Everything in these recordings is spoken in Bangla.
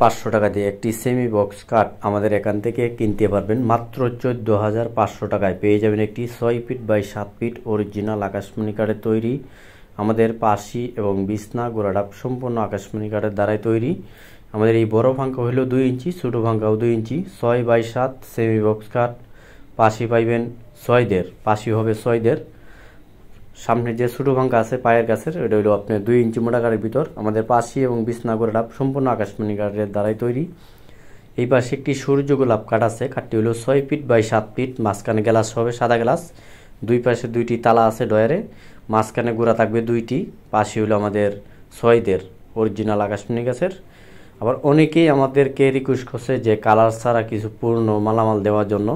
পাঁচশো টাকা দিয়ে একটি সেমি বক্স কাঠ আমাদের এখান থেকে কিনতে পারবেন মাত্র চোদ্দ হাজার পাঁচশো টাকায় পেয়ে যাবেন একটি ছয় ফিট বাই সাত ফিট অরিজিনাল আকাশমণি কাঠের তৈরি আমাদের পাশি এবং বিছনা গোড়াডাপ সম্পূর্ণ আকাশমণি কাঠের দ্বারাই তৈরি আমাদের এই বড় ফাঁকা হলো দুই ইঞ্চি ছোটো ফাঁকাও দুই ইঞ্চি ছয় বাই সাত সেমি বক্স কাঠ পাশি পাইবেন ছয় দের পাশি হবে ছয় দের সামনে যে ছোটো ভাঙ্গা আছে পায়ের গাছের ওইটা হলো আপনার দুই ইঞ্চি মোটাকারের ভিতর আমাদের পাশি এবং বিছনাগোলা ডাব সম্পূর্ণ আকাশমণি কাঠের দ্বারাই তৈরি এই পাশে একটি সূর্য গোলাপ কাঠ আছে কাঠটি হলো ছয় ফিট বাই সাত ফিট মাঝখানে গ্লাস হবে সাদা গ্লাস দুই পাশে দুইটি তালা আছে ডয়ারে মাঝখানে গোড়া থাকবে দুইটি পাশে হলো আমাদের ছয়দের অরিজিনাল আকাশমণি গাছের আবার অনেকেই আমাদেরকে রিকোয়েস্ট করছে যে কালার ছাড়া কিছু পূর্ণ মালামাল দেওয়ার জন্য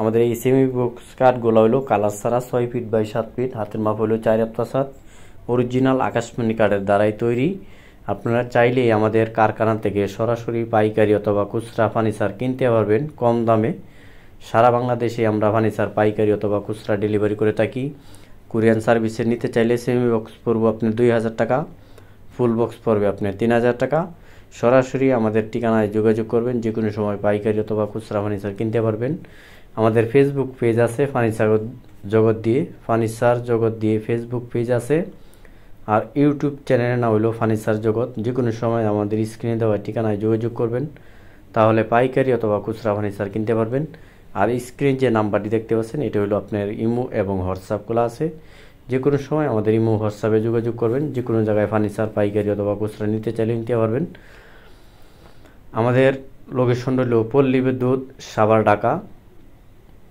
আমাদের এই সেমি বক্স কাঠগুলো হলো কালার ছাড়া ছয় ফিট বাই সাত ফিট হাতের মাপ হলো চার আপ্তা সাত অরিজিনাল আকাশমণি কাঠের দ্বারাই তৈরি আপনারা চাইলেই আমাদের কারখানা থেকে সরাসরি পাইকারি অথবা খুচরা ফার্নিচার কিনতে পারবেন কম দামে সারা বাংলাদেশে আমরা ফার্নিচার পাইকারি অথবা খুচরা ডেলিভারি করে থাকি কোরিয়ান সার্ভিসে নিতে চাইলে সেমি বক্স পড়বো আপনি দুই হাজার টাকা ফুল বক্স পড়বে আপনি তিন হাজার টাকা সরাসরি আমাদের ঠিকানায় যোগাযোগ করবেন যে কোনো সময় পাইকারি অথবা খুচরা ফার্নিচার কিনতে পারবেন আমাদের ফেসবুক পেজ আছে ফার্নিচার জগৎ দিয়ে ফার্নিচার জগৎ দিয়ে ফেসবুক পেজ আছে আর ইউটিউব চ্যানেলের নাম হলো ফার্নিচার জগৎ যে কোনো সময় আমাদের স্ক্রিনে দেওয়া ঠিকানায় যোগাযোগ করবেন তাহলে পাইকারি অথবা খুচরা ফার্নিচার কিনতে পারবেন আর স্ক্রিন যে নাম্বারটি দেখতে পাচ্ছেন এটা হলো আপনার ইমো এবং হোয়াটসঅ্যাপ খোলা আছে যে কোনো সময় আমাদের ইমো হোয়াটসঅ্যাপে যোগাযোগ করবেন যে কোনো জায়গায় ফার্নিচার পাইকারি অথবা খুচরা নিতে চাইলে নিতে পারবেন আমাদের লোকেশন হলো পল্লী বিদ্যুৎ সাবার ডাকা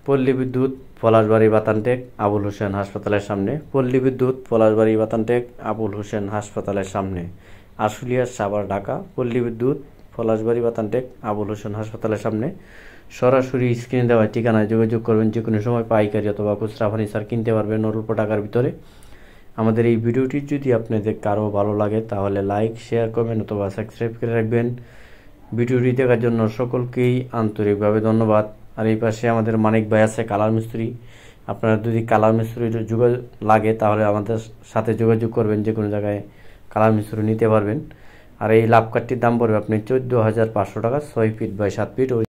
পল্লী বিদ্যুৎ পলাশবাড়ি বাতানটেক আবুল হোসেন হাসপাতালের সামনে পল্লী বিদ্যুৎ পলাশবাড়ি বাতানটেক আবুল হোসেন হাসপাতালের সামনে আশুলিয়ার সাভার ঢাকা পল্লী বিদ্যুৎ পলাশবাড়ি বাতানটেক আবুল হোসেন হাসপাতালের সামনে সরাসরি স্ক্রিনে দেওয়া ঠিকানায় যোগাযোগ করবেন যে কোনো সময় পাইকারি অথবা খুচরা ফার্নিচার কিনতে পারবেন অল্প টাকার ভিতরে আমাদের এই ভিডিওটি যদি আপনাদের কারো ভালো লাগে তাহলে লাইক শেয়ার করবেন অথবা সাবস্ক্রাইব করে রাখবেন ভিডিওটি দেখার জন্য সকলকেই আন্তরিকভাবে ধন্যবাদ আর এই পাশে আমাদের মানিক ভাই আছে কালার মিস্ত্রি আপনারা যদি কালার মিস্ত্রির যোগাযোগ লাগে তাহলে আমাদের সাথে যোগাযোগ করবেন যে কোনো জায়গায় কালার মিস্ত্রি নিতে পারবেন আর এই লাভ কার্ডটির দাম পড়বে আপনি চোদ্দো হাজার পাঁচশো টাকা ছয় ফিট বাই সাত ফিট